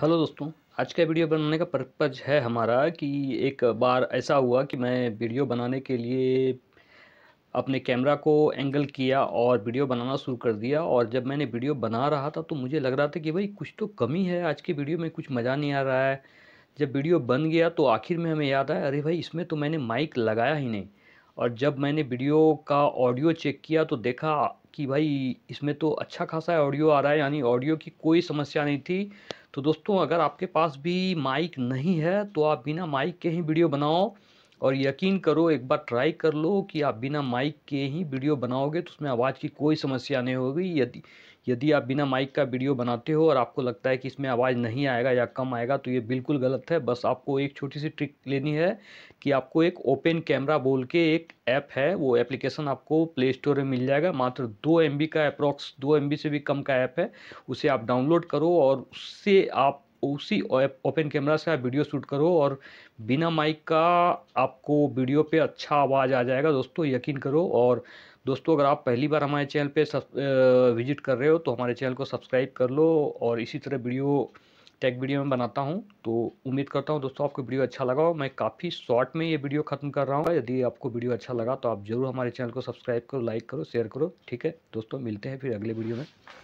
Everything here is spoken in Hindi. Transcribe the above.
हेलो दोस्तों आज का वीडियो बनाने का पर्पज है हमारा कि एक बार ऐसा हुआ कि मैं वीडियो बनाने के लिए अपने कैमरा को एंगल किया और वीडियो बनाना शुरू कर दिया और जब मैंने वीडियो बना रहा था तो मुझे लग रहा था कि भाई कुछ तो कमी है आज की वीडियो में कुछ मज़ा नहीं आ रहा है जब वीडियो बन गया तो आखिर में हमें याद आया अरे भाई इसमें तो मैंने माइक लगाया ही नहीं और जब मैंने वीडियो का ऑडियो चेक किया तो देखा कि भाई इसमें तो अच्छा खासा ऑडियो आ रहा है यानी ऑडियो की कोई समस्या नहीं थी तो दोस्तों अगर आपके पास भी माइक नहीं है तो आप बिना माइक के ही वीडियो बनाओ और यकीन करो एक बार ट्राई कर लो कि आप बिना माइक के ही वीडियो बनाओगे तो उसमें आवाज़ की कोई समस्या नहीं होगी यदि यदि आप बिना माइक का वीडियो बनाते हो और आपको लगता है कि इसमें आवाज़ नहीं आएगा या कम आएगा तो ये बिल्कुल गलत है बस आपको एक छोटी सी ट्रिक लेनी है कि आपको एक ओपन कैमरा बोल के एक ऐप है वो एप्लीकेशन आपको प्ले स्टोर में मिल जाएगा मात्र दो एम का अप्रॉक्स दो एम से भी कम का ऐप है उसे आप डाउनलोड करो और उससे आप उसी ओपन कैमरा से आप वीडियो शूट करो और बिना माइक का आपको वीडियो पे अच्छा आवाज़ आ जाएगा दोस्तों यकीन करो और दोस्तों अगर आप पहली बार हमारे चैनल पे सब विजिट कर रहे हो तो हमारे चैनल को सब्सक्राइब कर लो और इसी तरह वीडियो टेक वीडियो में बनाता हूँ तो उम्मीद करता हूँ दोस्तों आपको वीडियो अच्छा लगा हो मैं काफ़ी शॉर्ट में ये वीडियो ख़त्म कर रहा हूँ यदि आपको वीडियो अच्छा लगा तो आप ज़रूर हमारे चैनल को सब्सक्राइब करो लाइक करो शेयर करो ठीक है दोस्तों मिलते हैं फिर अगले वीडियो में